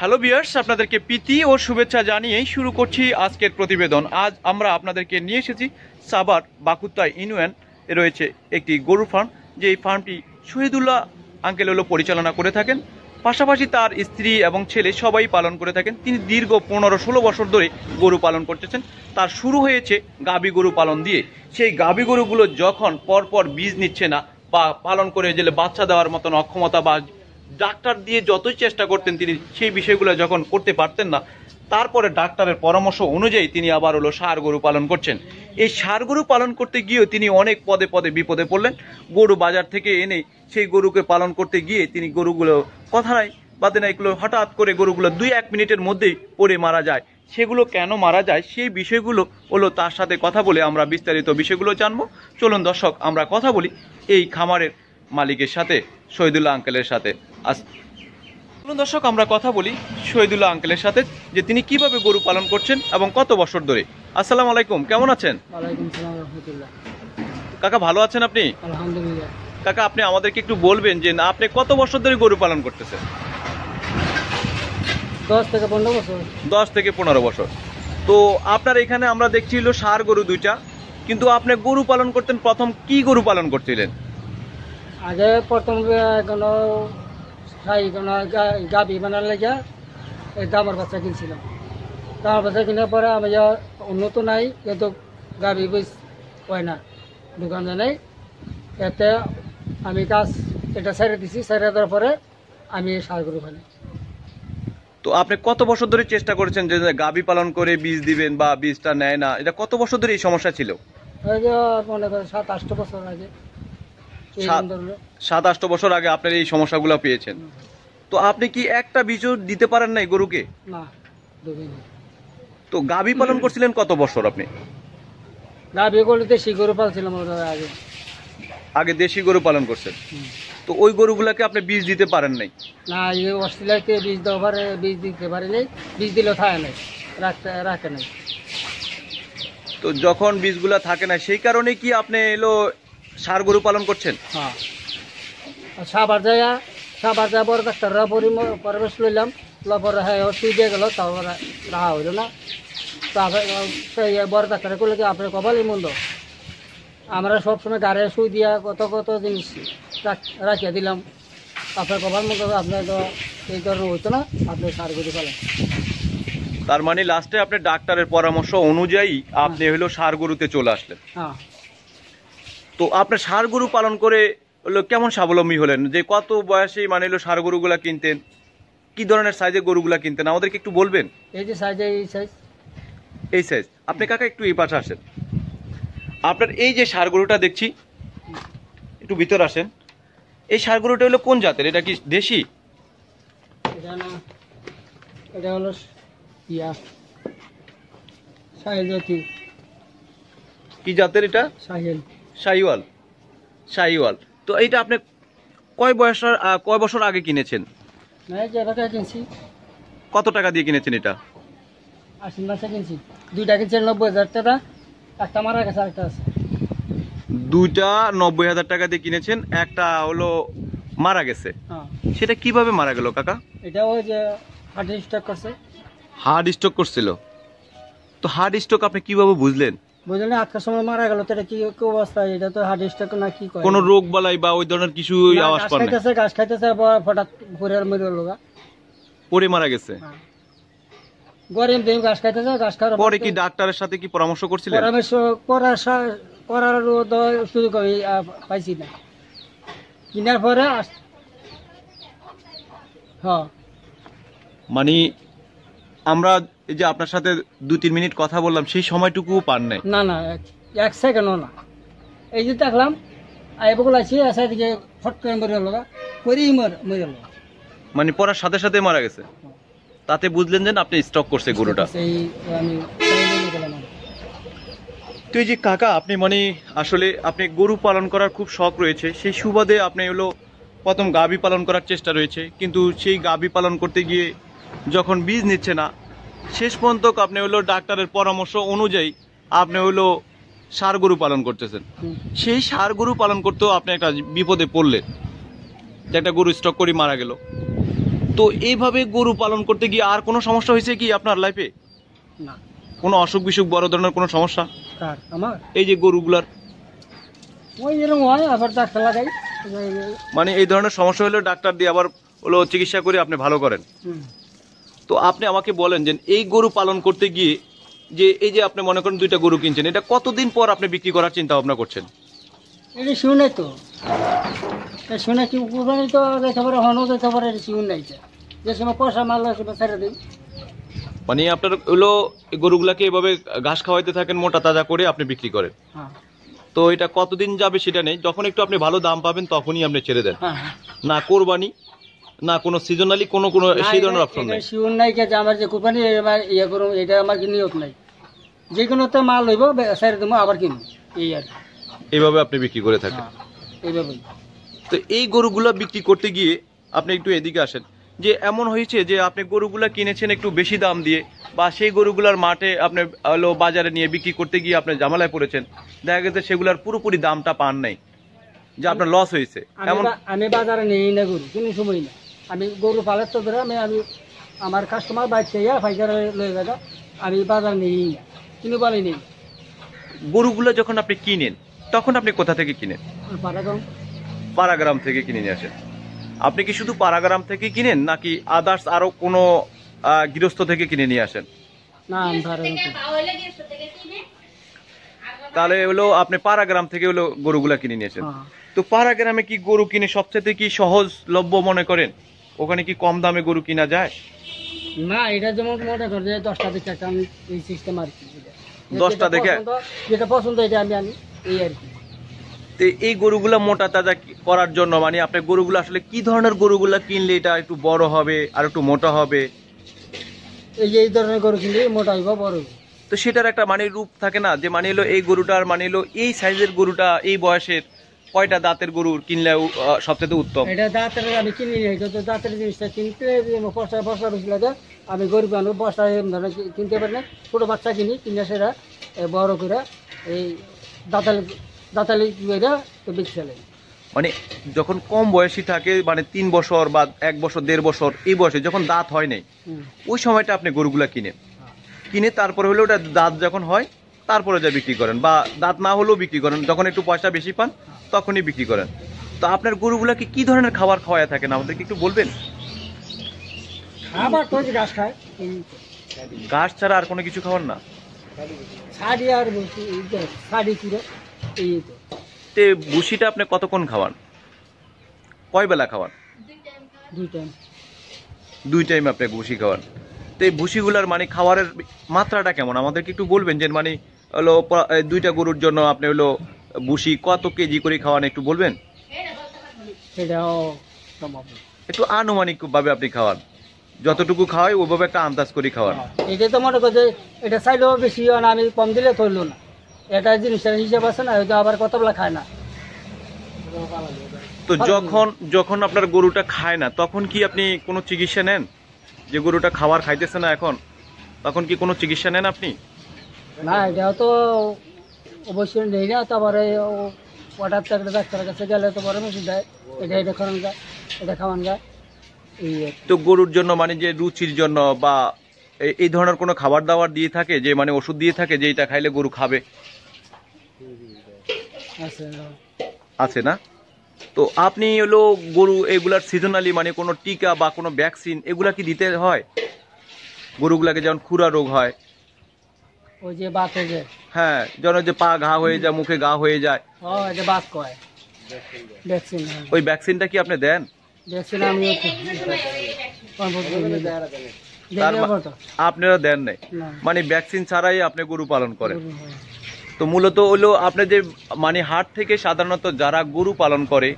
Hello বিয়ার্স আপনাদেরকে প্রীতি ও শুভেচ্ছা জানিয়েই শুরু করছি আজকের প্রতিবেদন আজ আমরা আপনাদেরকে নিয়ে এসেছি সাবার বাকুত্তা ইউনিয়ন রয়েছে একটি গরু ফার্ম যে এই ফার্মটি শহীদুল্লাহ আঙ্কেল হলো পরিচালনা করে থাকেন পাশাপাশি তার স্ত্রী এবং ছেলে সবাই পালন করে থাকেন তিনি দীর্ঘ পনেরো ষোলো বছর ধরে গরু পালন করতেছেন তার শুরু হয়েছে গাবি গরু পালন দিয়ে সেই গাবি গরুগুলো যখন পরপর বীজ নিচ্ছে না বা পালন করে গেলে বাচ্চা দেওয়ার মতন অক্ষমতা বা ডাক্তার দিয়ে যতই চেষ্টা করতেন তিনি সেই বিষয়গুলো যখন করতে পারতেন না তারপরে ডাক্তারের পরামর্শ অনুযায়ী তিনি আবার হলো সার গরু পালন করছেন এই সার গরু পালন করতে গিয়েও তিনি অনেক পদে পদে বিপদে পড়লেন গরু বাজার থেকে এনে সেই গরুকে পালন করতে গিয়ে তিনি গরুগুলো কথা নাই বাদে না এগুলো হঠাৎ করে গরুগুলো দুই এক মিনিটের মধ্যেই পড়ে মারা যায় সেগুলো কেন মারা যায় সেই বিষয়গুলো হলো তার সাথে কথা বলে আমরা বিস্তারিত বিষয়গুলো জানবো চলুন দর্শক আমরা কথা বলি এই খামারের মালিকের সাথে শহীদুল্লাহ আঙ্কেলের সাথে আস দর্শক আমরা কথা বলি শহীদুল্লাহ আঙ্কেলের সাথে যে তিনি কিভাবে গরু পালন করছেন এবং কত বছর ধরে আসসালামু আলাইকুম কেমন আছেন কাকা ভালো আছেন আপনি কাকা আপনি আমাদেরকে একটু বলবেন যে না আপনি কত বছর ধরে গরু পালন করতেছেন দশ থেকে পনেরো বছর তো আপনার এখানে আমরা দেখছি সার গরু দুইটা কিন্তু আপনি গরু পালন করতেন প্রথম কি গরু পালন করছিলেন আগে প্রথম কোনো সাই কোনো গাবি বানার লেগে এই দামার বাচ্চা কিনছিলাম দামার বাচ্চা কিনার পরে আমি উন্নত নাই কিন্তু গাবি বইস হয় না দোকান জানাই এতে আমি কাজ এটা ছেড়ে দিছি ছেড়ে দেওয়ার পরে আমি সার গরু খানি তো আপনি কত বছর ধরে চেষ্টা করেছেন যে গাবি পালন করে বীজ দিবেন বা বীজটা নেয় না এটা কত বছর ধরে এই সমস্যা ছিল মনে করেন সাত আষ্ট বছর আগে সাত আষ্ট বছর আগে আপনার এই সমস্যাগুলো পেয়েছেন তো আপনি কি একটা বীজও দিতে পারেন নাই গরুকে তো গাবি পালন করছিলেন কত বছর আপনি আগে দেশি গরু পালন করছেন তো ওই গরুগুলাকে আপনি বীজ দিতে পারেন নাই না এই অস্ট্রেলিয়াকে বীজ দেওয়া পারে বীজ দিতে পারে নাই বীজ দিলে থাকে নাই রাখতে রাখে নাই তো যখন বীজগুলা থাকে না সেই কারণে কি আপনি এলো সার গরু পালন করছেন হ্যাঁ ডাক্তাররা লইলাম রাহা হ্যাঁ, না তারপরে বড় করলে আমরা সবসময় গাড়ে শুই দিয়া কত কত জিনিস রাখিয়া দিলাম আপনার কবার মন্দ আপনার তো এই ধরনের হইতো না আপনি সার গরু পালন তার মানে লাস্টে আপনি ডাক্তারের পরামর্শ অনুযায়ী আপনি হলো হ্যাঁ। সার গরুতে চলে আসলেন হ্যাঁ তো আপনার সার গরু পালন করে হলো কেমন স্বাবলম্বী হলেন যে কত বয়সে মানে হলো সার গরুগুলা কিনতেন কি ধরনের সাইজে গরুগুলা কিনতেন আমাদেরকে একটু বলবেন এই যে সাইজে এই সাইজ এই সাইজ আপনি কাকা একটু এই পাশে আসেন আপনার এই যে সার গরুটা দেখছি একটু ভিতর আসেন এই সার গরুটা হলো কোন জাতের এটা কি দেশি এটা হলো ইয়া সাহেল জাতি কি জাতের এটা সাহেল শাহিওয়াল শাহিওয়াল তো এইটা আপনি কয় বয়সের কয় বছর আগে কিনেছেন কত টাকা দিয়ে কিনেছেন এটা আশি কিনছি দুইটা কিনছেন নব্বই হাজার টাকা একটা মারা গেছে একটা দুইটা নব্বই হাজার টাকা দিয়ে কিনেছেন একটা হলো মারা গেছে হ্যাঁ। সেটা কিভাবে মারা গেল কাকা এটা ওই যে হার্ট স্ট্রোক করছে হার্ড স্ট্রোক করছিল তো হার্ড স্ট্রোক আপনি কিভাবে বুঝলেন বুঝলেন সময় মারা গেল এটা কি অবস্থা এটা তো হার্ট স্ট্রোক না কি রোগ বালাই বা ওই ধরনের কিছু আওয়াজ পান না খাইতেছে ঘাস হ্যাঁ। খাওয়ার পরে কি ডাক্তারের সাথে কি পরামর্শ করছিলেন করার করার পাইছি না কিনার পরে হ্যাঁ মানে আমরা এই যে আপনার সাথে দু তিন মিনিট কথা বললাম সেই সময়টুকুও পার নাই না না এক সেকেন্ডও না এই যে দেখলাম মানে পড়ার সাথে সাথে মারা গেছে তাতে বুঝলেন যে আপনি স্টক করছে গরুটা তুই যে কাকা আপনি মানে আসলে আপনি গরু পালন করার খুব শখ রয়েছে সেই সুবাদে আপনি হলো প্রথম গাভী পালন করার চেষ্টা রয়েছে কিন্তু সেই গাভী পালন করতে গিয়ে যখন বীজ নিচ্ছে না শেষ পর্যন্ত আপনি হইলো ডাক্তারের পরামর্শ অনুযায়ী আপনি হইলো সার গরু পালন করতেছেন সেই সার গরু পালন করতেও আপনি একটা বিপদে পড়লেন যে একটা গরু স্টক করে মারা গেল তো এইভাবে গরু পালন করতে গিয়ে আর কোনো সমস্যা হয়েছে কি আপনার লাইফে না কোনো অসুখ বিসুখ বড় ধরনের কোনো সমস্যা আমার এই যে গরুগুলার ওই এরকম হয় আবার ডাক্তার লাগাই মানে এই ধরনের সমস্যা হলে ডাক্তার দিয়ে আবার হলো চিকিৎসা করে আপনি ভালো করেন তো আপনি আমাকে বলেন যে এই গরু পালন করতে গিয়ে যে এই যে আপনি মনে করেন দুইটা গরু কিনছেন এটা কতদিন পর আপনি বিক্রি করার চিন্তা ভাবনা করছেন শুনে তো শুনেছি কুরবানি তো যেতে পারে হন যেতে পারে শুন নাই যে সময় পয়সা মারলো সে ছেড়ে দিই মানে আপনার হলো গরুগুলাকে এভাবে ঘাস খাওয়াইতে থাকেন মোটা তাজা করে আপনি বিক্রি করেন হ্যাঁ। তো এটা কতদিন যাবে সেটা নেই যখন একটু আপনি ভালো দাম পাবেন তখনই আপনি ছেড়ে দেন হ্যাঁ, হ্যাঁ। না কোরবানি না কোনো সিজনালি কোনো কোনো সেই ধরনের অপশন নাই শিওর নাই যে আমার যে কোম্পানি আমার ইয়া করুম এটা আমার কি নিয়োগ নাই যে কোনো তো মাল লইব স্যার তুমি আবার কিনবো এই আর এইভাবে আপনি বিক্রি করে থাকেন হ্যাঁ, এইভাবে তো এই গরুগুলো বিক্রি করতে গিয়ে আপনি একটু এদিকে আসেন যে এমন হয়েছে যে আপনি গরুগুলো কিনেছেন একটু বেশি দাম দিয়ে বা সেই গরুগুলোর মাঠে আপনি হলো বাজারে নিয়ে বিক্রি করতে গিয়ে আপনি জামালায় পড়েছেন দেখা গেছে সেগুলোর পুরোপুরি দামটা পান নাই যে আপনার লস হয়েছে এমন আমি বাজারে নিয়ে না গরু কোনো সময় না আমি গরু পালের তো ধরে আমি আমি আমার কাস্টমার বাইর চাইয়া পাইকার লয়ে যাবে আমি বাজার নেই কিনে বলে নেই গরুগুলো যখন আপনি কিনেন তখন আপনি কোথা থেকে কিনেন পাড়াগ্রাম পাড়াগ্রাম থেকে কিনে নিয়ে আসেন আপনি কি শুধু পাড়াগ্রাম থেকে কিনেন নাকি আদার্স আরও কোনো গৃহস্থ থেকে কিনে নিয়ে আসেন তাহলে হলো আপনি পাড়াগ্রাম থেকে হলো গরুগুলা কিনে নিয়েছেন হ্যাঁ। তো পাড়াগ্রামে কি গরু কিনে সবচেয়ে কি সহজলভ্য মনে করেন ওখানে কি কম দামে গরু কিনা যায় না এটা যেমন মোটা ধরে যায় দশটা থেকে একটা আমি এই সিস্টেম আর কি দশটা দেখে যেটা পছন্দ এটা আমি আনি এই আর কি তো এই গরুগুলা মোটা তাজা করার জন্য মানে আপনি গরুগুলো আসলে কি ধরনের গরুগুলা কিনলে এটা একটু বড় হবে আর একটু মোটা হবে এই যে এই ধরনের গরু কিনলে মোটা হবে বড় তো সেটার একটা মানে রূপ থাকে না যে মানে হলো এই গরুটার মানে হলো এই সাইজের গরুটা এই বয়সের কয়টা দাঁতের গরুর কিনলে সবচেয়ে উত্তম এটা দাঁতের আমি কিনি নাই কিন্তু দাঁতের জিনিসটা কিনতে বর্ষা বসা বেশি লাগে আমি গরিব মানুষ বর্ষায় কিনতে পারি না ছোটো বাচ্চা কিনি কিনে সেটা বড় করে এই দাঁতাল দাঁতালি বেশি তো ফেলে মানে যখন কম বয়সী থাকে মানে তিন বছর বা এক বছর দেড় বছর এই বয়সে যখন দাঁত হয় নাই ওই সময়টা আপনি গরুগুলা কিনেন কিনে তারপরে হলে ওটা দাঁত যখন হয় তারপরে যা বিক্রি করেন বা দাঁত না হলেও বিক্রি করেন যখন একটু পয়সা বেশি পান তখনই বিক্রি করেন তো আপনার গরুগুলাকে কি ধরনের খাবার খাওয়ায় থাকেন আমাদেরকে একটু বলবেন গাছ ঘাস ছাড়া আর কোনো কিছু খাওয়ান না তে ভুসিটা আপনি কতক্ষণ খাওয়ান কয় বেলা খাওয়ান দুই টাইম আপনি ভুসি খাওয়ান তো এই ভুসিগুলার মানে খাওয়ারের মাত্রাটা কেমন আমাদেরকে একটু বলবেন যে মানে হলো দুইটা গরুর জন্য আপনি হলো বুসি কত কেজি করে খাওয়ান একটু বলবেন একটু আনুমানিক ভাবে আপনি খাওয়ান যতটুকু খাওয়াই ওইভাবে একটা আন্দাজ করে খাওয়ান হ্যাঁ, এটা তো মনে করছে এটা চাইলেও বেশি না আমি কম দিলে চললো না এটা জিনিসটা হিসাব আছে না হয়তো আবার কতগুলো খায় না তো যখন যখন আপনার গরুটা খায় না তখন কি আপনি কোনো চিকিৎসা নেন যে গরুটা খাবার খাইতেছে না এখন তখন কি কোনো চিকিৎসা নেন আপনি না এটাও তো অবশ্যই নেই না তারপরে হঠাৎ একটা ডাক্তারের কাছে গেলে তো পরে মেশিন দেয় এটা এটা খাওয়ান যায় এটা খাওয়ান যায় তো গরুর জন্য মানে যে রুচির জন্য বা এই ধরনের কোনো খাবার দাবার দিয়ে থাকে যে মানে ওষুধ দিয়ে থাকে যে এটা খাইলে গরু খাবে আছে না তো আপনি হলো গরু এগুলার সিজনালি মানে কোনো টিকা বা কোনো ভ্যাকসিন এগুলা কি দিতে হয় গরুগুলাকে যেমন খুরা রোগ হয় ওই যে বাতে যে হ্যাঁ যেন যে পা ঘা হয়ে যায় মুখে ঘা হয়ে যায় ও যে বাত কয় ওই ভ্যাকসিনটা কি আপনি দেন আপনারা দেন নাই মানে ভ্যাকসিন ছাড়াই আপনি গরু পালন করেন তো মূলত হলো আপনি যে মানে হাট থেকে সাধারণত যারা গরু পালন করে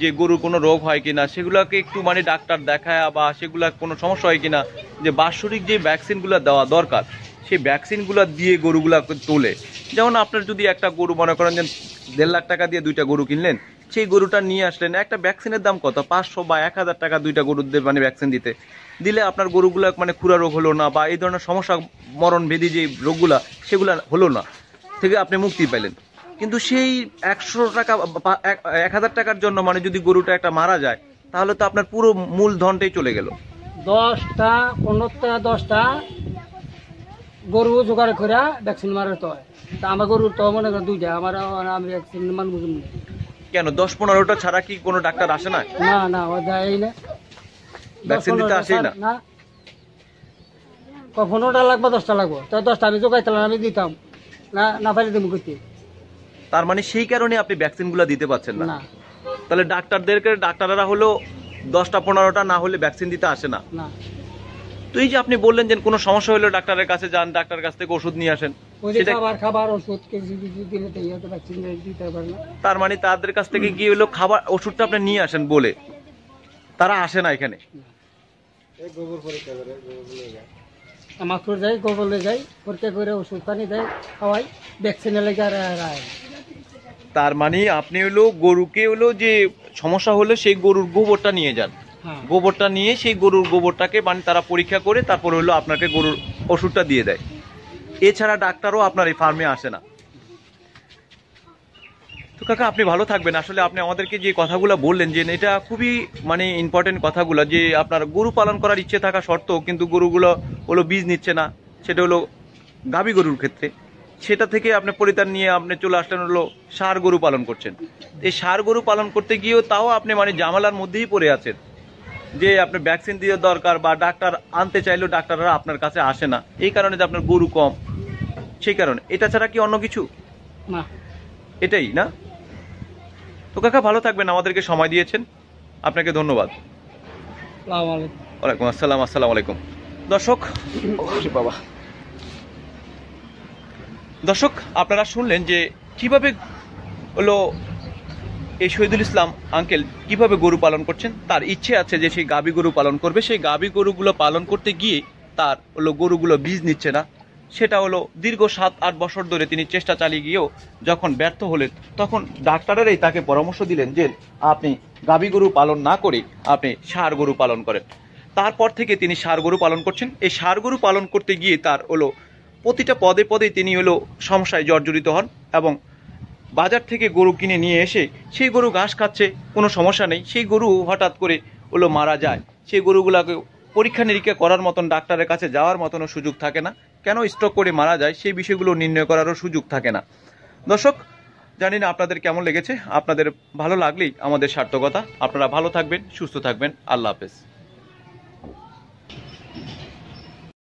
যে গরু কোনো রোগ হয় কিনা সেগুলোকে একটু মানে ডাক্তার দেখায় বা সেগুলা কোনো সমস্যা হয় কিনা যে বাৎসরিক যে ভ্যাকসিনগুলো দেওয়া দরকার সেই ভ্যাকসিনগুলো দিয়ে গরুগুলা তোলে যেমন আপনার যদি একটা গরু মনে করেন যে দেড় লাখ টাকা দিয়ে দুইটা গরু কিনলেন সেই গরুটা নিয়ে আসলেন একটা ভ্যাকসিনের দাম কত পাঁচশো বা এক হাজার টাকা দুইটা গরুদের মানে ভ্যাকসিন দিতে দিলে আপনার গরুগুলো মানে খুরা রোগ হলো না বা এই ধরনের সমস্যা মরণ ভেদি যে রোগগুলা সেগুলো হলো না থেকে আপনি মুক্তি পেলেন কিন্তু সেই একশো টাকা এক হাজার টাকার জন্য মানে যদি গরুটা একটা মারা যায় তাহলে তো আপনার পুরো মূল ধনটাই চলে গেল দশটা পনেরোটা দশটা গরু জোগাড় করে ভ্যাকসিন মারার তো তা আমার গরুর তো মনে করেন দুইটা আমার আমি ভ্যাকসিন মান বুঝুন কেন দশ পনেরোটা ছাড়া কি কোনো ডাক্তার আসে না না না ও দেয় না ভ্যাকসিন দিতে আসেই না না লাগবে দশটা লাগবে তো দশটা আমি জোগাইতাম আমি দিতাম না না পারি তুমি করতে তার মানে সেই কারণে আপনি ভ্যাকসিনগুলো দিতে পারছেন না তাহলে ডাক্তারদেরকে ডাক্তাররা হলো দশটা পনেরোটা না হলে ভ্যাকসিন দিতে আসে না না তো এই যে আপনি বললেন যে কোন সমস্যা হলে ডাক্তারের কাছে যান ডাক্তারের কাছ থেকে ওষুধ নিয়ে আসেন ইয়ে তার মানে তাদের কাছ থেকে গিয়ে হলো খাবার ওষুধটা আপনি নিয়ে আসেন বলে তারা আসে না এখানে গোবলে করে খাওয়াই আর তার মানে আপনি হলো গরুকে হলো যে সমস্যা হলে সেই গরুর গোবরটা নিয়ে যান হ্যাঁ। গোবরটা নিয়ে সেই গরুর গোবরটাকে মানে তারা পরীক্ষা করে তারপর হলো আপনাকে গরুর ওষুধটা দিয়ে দেয় এছাড়া ডাক্তারও আপনার এই ফার্মে আসে না তো কাকা আপনি ভালো থাকবেন আসলে আপনি আমাদেরকে যে কথাগুলো বললেন যে এটা খুবই মানে ইম্পর্টেন্ট কথাগুলো যে আপনার গরু পালন করার ইচ্ছে থাকা শর্ত কিন্তু গরুগুলো হলো বীজ নিচ্ছে না সেটা হলো গাভী গরুর ক্ষেত্রে সেটা থেকে আপনি পরিত্রাণ নিয়ে আপনি চলে আসলেন হলো সার গরু পালন করছেন এই সার গরু পালন করতে গিয়েও তাও আপনি মানে জামালার মধ্যেই পড়ে আছেন যে আপনার ভ্যাকসিন দিয়ে দরকার বা ডাক্তার আনতে চাইলেও ডাক্তাররা আপনার কাছে আসে না এই কারণে যে আপনার গরু কম সেই কারণে এটা ছাড়া কি অন্য কিছু না এটাই না তো কাকা ভালো থাকবেন আমাদেরকে সময় দিয়েছেন আপনাকে ধন্যবাদ ওয়ালাইকুম আসসালাম আসসালাম আলাইকুম দর্শক বাবা দর্শক আপনারা শুনলেন যে কিভাবে হলো এই শহীদুল ইসলাম আঙ্কেল কিভাবে গরু পালন করছেন তার ইচ্ছে আছে যে সেই গাভী গরু পালন করবে সেই গাভী গরুগুলো পালন করতে গিয়ে তার হলো গরুগুলো বীজ নিচ্ছে না সেটা হলো দীর্ঘ সাত আট বছর ধরে তিনি চেষ্টা চালিয়ে গিয়েও যখন ব্যর্থ হলেন তখন ডাক্তারেরাই তাকে পরামর্শ দিলেন যে আপনি গাভী গরু পালন না করে আপনি সার গরু পালন করেন তারপর থেকে তিনি সার গরু পালন করছেন এই সার গরু পালন করতে গিয়ে তার হলো প্রতিটা পদে পদে তিনি হলো সমস্যায় জর্জরিত হন এবং বাজার থেকে গরু কিনে নিয়ে এসে সেই গরু ঘাস খাচ্ছে কোনো সমস্যা নেই সেই গরু হঠাৎ করে ওগুলো মারা যায় সেই গরুগুলোকে পরীক্ষা নিরীক্ষা করার মতন ডাক্তারের কাছে যাওয়ার মতনও সুযোগ থাকে না কেন স্টক করে মারা যায় সেই বিষয়গুলো নির্ণয় করারও সুযোগ থাকে না দর্শক জানি না আপনাদের কেমন লেগেছে আপনাদের ভালো লাগলেই আমাদের সার্থকতা আপনারা ভালো থাকবেন সুস্থ থাকবেন আল্লাহ হাফেজ